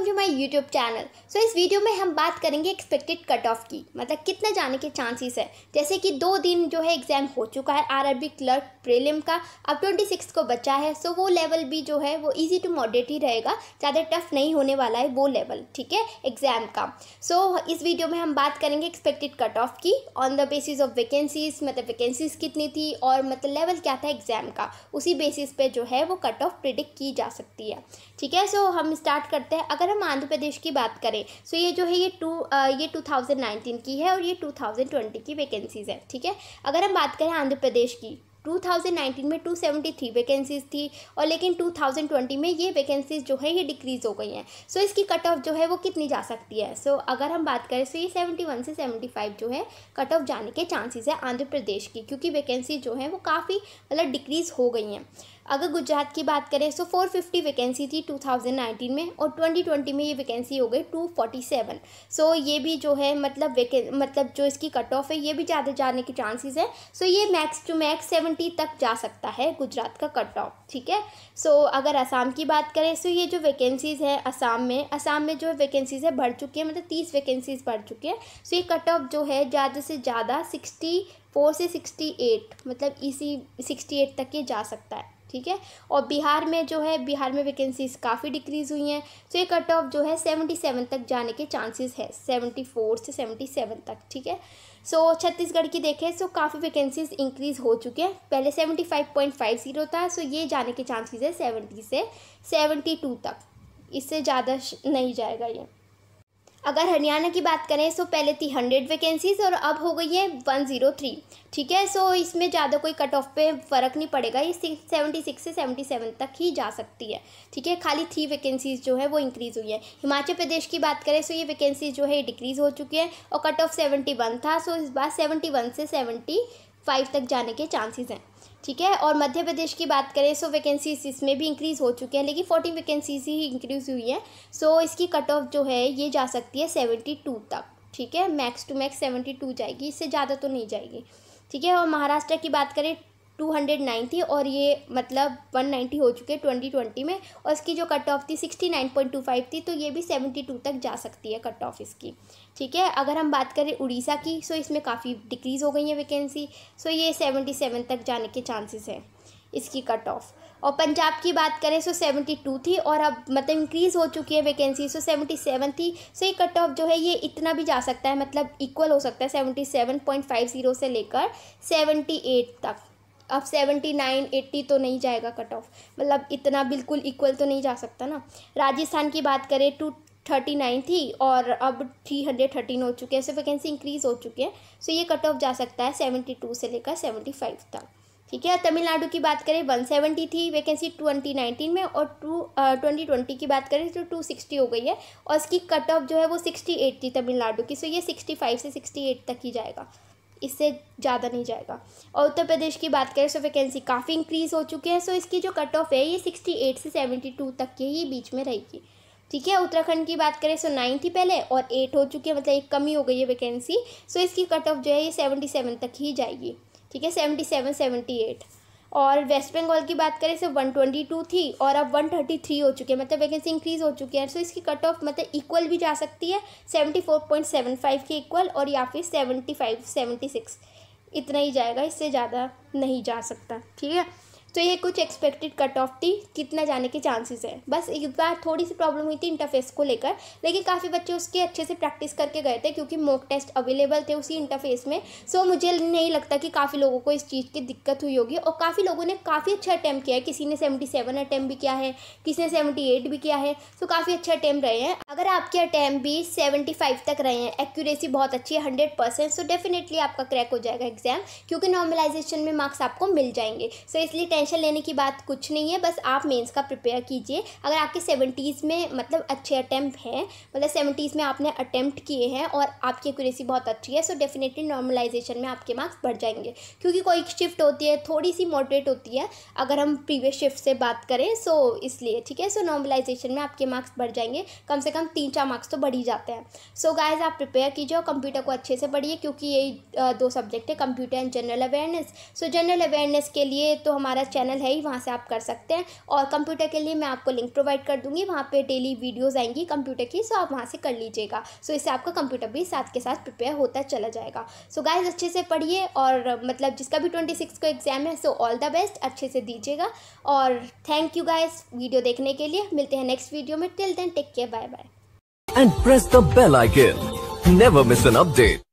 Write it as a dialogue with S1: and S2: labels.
S1: welcome to my YouTube channel so इस वीडियो में हम बात करेंगे एक्सपेक्टेड कट ऑफ की मतलब कितने जाने के चांसेस है जैसे कि दो दिन जो है एग्ज़ाम हो चुका है आरआरबी क्लर्क प्रीलिम का अब ट्वेंटी सिक्स को बचा है सो so वो लेवल भी जो है वो इजी टू मॉडरेट ही रहेगा ज़्यादा टफ नहीं होने वाला है वो लेवल ठीक है एग्ज़ाम का सो so, इस वीडियो में हम बात करेंगे एक्सपेक्टेड कट ऑफ की on the basis of vacancies मतलब वैकेंसीज कितनी थी और मतलब लेवल क्या था एग्ज़ाम का उसी बेसिस पे जो है वो कट ऑफ प्रिडिक्ट की जा सकती है ठीक है सो so, हम स्टार्ट करते हैं अगर अगर हम आंध्र प्रदेश की बात करें सो तो ये जो है ये टू ये टू थाउजेंड नाइनटीन की है और ये टू थाउजेंड ट्वेंटी की वैकेंसीज़ है ठीक है अगर हम बात करें आंध्र प्रदेश की 2019 में 273 वैकेंसीज थी और लेकिन 2020 में ये वैकेंसीज जो है ये डिक्रीज़ हो गई हैं सो so, इसकी कट ऑफ जो है वो कितनी जा सकती है सो so, अगर हम बात करें सो तो so ये 71 से 75 जो है कट ऑफ जाने के चांसेस है आंध्र प्रदेश की क्योंकि वैकेंसी जो है वो काफ़ी मतलब डिक्रीज़ हो गई हैं अगर गुजरात की बात करें तो 450 वैकेंसी थी 2019 में और 2020 में ये वैकेंसी हो गई 247 सो ये भी जो है मतलब मतलब जो इसकी कट ऑफ है ये भी ज़्यादा जाने के चांसेस है सो ये मैक्स टू मैक्स 70 तक जा सकता है गुजरात का कट ऑफ ठीक है सो अगर असम की बात करें तो ये जो वैकेंसीज़ है असम में असम में जो वैकेंसीज़ है बढ़ चुकी है मतलब तीस वैकेंसीज़ बढ़ चुकी है सो ये कट ऑफ जो है ज़्यादा से ज़्यादा सिक्सटी फोर से सिक्सटी एट मतलब इसी सिक्सटी एट तक ये जा सकता है ठीक है और बिहार में जो है बिहार में वैकेंसीज काफ़ी डिक्रीज़ हुई हैं तो ये कट ऑफ जो है सेवेंटी सेवन तक जाने के चांसेस है सेवेंटी फोर से सेवेंटी सेवन तक ठीक है सो so, छत्तीसगढ़ की देखें सो so, काफ़ी वैकेंसीज इंक्रीज़ हो चुके हैं पहले seventy five point five zero था सो so, ये जाने के चांसेज है सेवेंटी से सेवेंटी टू तक इससे ज़्यादा नहीं जाएगा ये अगर हरियाणा की बात करें सो पहले थी हंड्रेड वैकेंसीज और अब हो गई है वन ज़ीरो थ्री ठीक है सो इसमें ज़्यादा कोई कट ऑफ पे फ़र्क नहीं पड़ेगा ये सेवेंटी सिक्स से सेवेंटी सेवन तक ही जा सकती है ठीक है खाली थ्री वैकेंसीज जो है वो इंक्रीज़ हुई है हिमाचल प्रदेश की बात करें सो ये वैकेंसीज जो है डिक्रीज़ हो चुकी है और कट ऑफ सेवेंटी वन था सो इस बार सेवेंटी वन से सेवेंटी फाइव तक जाने के चांसेज़ हैं ठीक है और मध्य प्रदेश की बात करें सो वैकेंसीज इसमें भी इंक्रीज़ हो चुके हैं लेकिन फोर्टीन वैकेंसीज ही इंक्रीज़ हुई हैं सो so, इसकी कट ऑफ जो है ये जा सकती है सेवेंटी टू तक ठीक है max two max seventy two जाएगी इससे ज़्यादा तो नहीं जाएगी ठीक है और महाराष्ट्र की बात करें टू हंड्रेड नाइन थी और ये मतलब वन नाइन्टी हो चुके ट्वेंटी ट्वेंटी में और इसकी जो कट ऑफ थी sixty nine point two five थी तो ये भी सेवेंटी टू तक जा सकती है कट ऑफ इसकी ठीक है अगर हम बात करें उड़ीसा की सो इसमें काफ़ी डिक्रीज़ हो गई है वैकेंसी सो ये सेवेंटी सेवन तक जाने के चांसेस हैं इसकी कट ऑफ और पंजाब की बात करें सो सेवेंटी टू थी और अब मतलब इंक्रीज़ हो चुकी है वैकेंसी सो सेवेंटी सेवन थी सो ये कट ऑफ जो है ये इतना भी जा सकता है मतलब इक्वल हो सकता है seventy seven point five zero से लेकर सेवेंटी एट तक अब सेवेंटी नाइन एट्टी तो नहीं जाएगा कट ऑफ मतलब इतना बिल्कुल इक्वल तो नहीं जा सकता ना राजस्थान की बात करें टू थर्टी नाइन थी और अब थ्री हंड्रेड थर्टीन हो चुके हैं ऐसे वैकेंसी इंक्रीज़ हो चुके हैं सो ये कट ऑफ जा सकता है सेवेंटी टू से लेकर सेवेंटी फाइव तक ठीक है तमिलनाडु की बात करें वन सेवेंटी थी वैकेंसी ट्वेंटी नाइनटीन में और टू ट्वेंटी ट्वेंटी की बात करें तो टू सिक्सटी हो गई है और इसकी कट ऑफ जो है वो सिक्सटी एट थी तमिलनाडु की सो ये सिक्सटी फाइव से सिक्सटी एट तक ही जाएगा इससे ज़्यादा नहीं जाएगा और उत्तर प्रदेश की बात करें तो वैकेंसी काफ़ी इंक्रीज़ हो चुकी है सो इसकी जो कट ऑफ है ये सिक्सटी एट से सेवेंटी टू तक के ही बीच में रहेगी ठीक है उत्तराखंड की बात करें सो नाइन थी पहले और एट हो चुकी है मतलब एक कमी हो गई है वैकेंसी सो इसकी कट ऑफ जो है ये सेवेंटी सेवन तक ही जाएगी ठीक है सेवेंटी सेवन सेवेंटी एट और वेस्ट बंगाल की बात करें सिर्फ टू थी और अब वन थर्टी थ्री हो चुकी है मतलब वैकेंसी इंक्रीज़ हो चुकी है सो इसकी कट ऑफ मतलब इक्वल भी जा सकती है seventy four point seven five की इक्वल और या फिर सेवेंटी फ़ाइव सेवेंटी सिक्स इतना ही जाएगा इससे ज़्यादा नहीं जा सकता ठीक है तो ये कुछ एक्सपेक्टेड कट ऑफ थी कितना जाने के चांसेस हैं बस एक बार थोड़ी सी प्रॉब्लम हुई थी इंटरफेस को लेकर लेकिन काफ़ी बच्चे उसके अच्छे से प्रैक्टिस करके गए थे क्योंकि मॉक टेस्ट अवेलेबल थे उसी इंटरफेस में सो मुझे नहीं लगता कि काफ़ी लोगों को इस चीज़ की दिक्कत हुई होगी और काफ़ी लोगों ने काफ़ी अच्छा अटैम्प्ट किया है किसी ने सेवेंटी सेवन भी किया है किसी ने सेवेंटी एट भी किया है सो तो काफ़ी अच्छे अटैम्प्ट रहे हैं अगर आपके अटैम्प्ट भी सेवेंटी फाइव तक रहे हैं एक्यूरेसी बहुत अच्छी है हंड्रेड परसेंट सो डेफिनेटली आपका क्रैक हो जाएगा एग्जाम क्योंकि नॉर्मलाइजेशन में मार्क्स आपको मिल जाएंगे सो इसलिए टेंशन लेने की बात कुछ नहीं है बस आप मेंस का प्रिपेयर कीजिए अगर आपके सेवेंटीज़ में मतलब अच्छे अटैम्प्ट हैं मतलब सेवेंटीज़ में आपने अटैम्प्ट किए हैं और आपकी एक्यूरेसी बहुत अच्छी है सो डेफिनेटली नॉर्मलाइजेशन में आपके मार्क्स बढ़ जाएंगे क्योंकि कोई शिफ्ट होती है थोड़ी सी मॉडरेट होती है अगर हम प्रीवियस शिफ्ट से बात करें सो इसलिए ठीक है सो नॉर्मलाइजेशन में आपके मार्क्स बढ़ जाएंगे कम से कम तीन चार मार्क्स तो बढ़ ही जाते हैं सो गायज गाइज आप प्रिपेयर कीजिए और कंप्यूटर को अच्छे से पढ़िए क्योंकि यही दो सब्जेक्ट है computer and general awareness so general awareness के लिए तो हमारा चैनल है ही वहाँ से आप कर सकते हैं और कंप्यूटर के लिए मैं आपको लिंक प्रोवाइड कर दूँगी वहाँ पर डेली वीडियोज़ आएंगी कंप्यूटर की सो आप वहाँ से कर लीजिएगा सो इससे आपका कंप्यूटर भी साथ के साथ प्रिपेयर होता चला जाएगा सो गाइज अच्छे से पढ़िए और मतलब जिसका भी ट्वेंटी सिक्स को एग्ज़ाम है सो ऑल द बेस्ट अच्छे से दीजिएगा और थैंक यू गाइज वीडियो देखने के लिए मिलते हैं नेक्स्ट वीडियो में till then take care bye bye and press the bell icon never miss an update